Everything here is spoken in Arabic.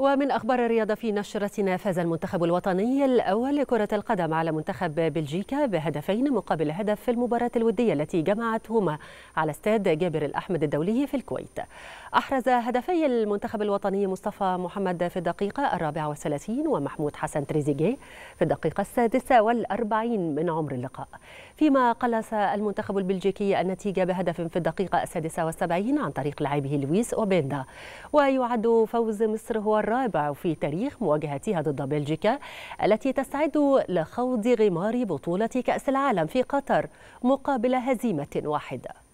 ومن أخبار الرياضة في نشرتنا فاز المنتخب الوطني الأول لكرة القدم على منتخب بلجيكا بهدفين مقابل هدف في المباراة الودية التي جمعتهما على استاد جابر الأحمد الدولي في الكويت أحرز هدفي المنتخب الوطني مصطفى محمد في الدقيقة الرابعة والثلاثين ومحمود حسن تريزيجيه في الدقيقة السادسة والأربعين من عمر اللقاء فيما قلص المنتخب البلجيكي النتيجة بهدف في الدقيقة السادسة والسبعين عن طريق لاعبه لويس أوبيندا ويعد فوز مصر هو الرابع في تاريخ مواجهتها ضد بلجيكا التي تستعد لخوض غمار بطولة كأس العالم في قطر مقابل هزيمة واحدة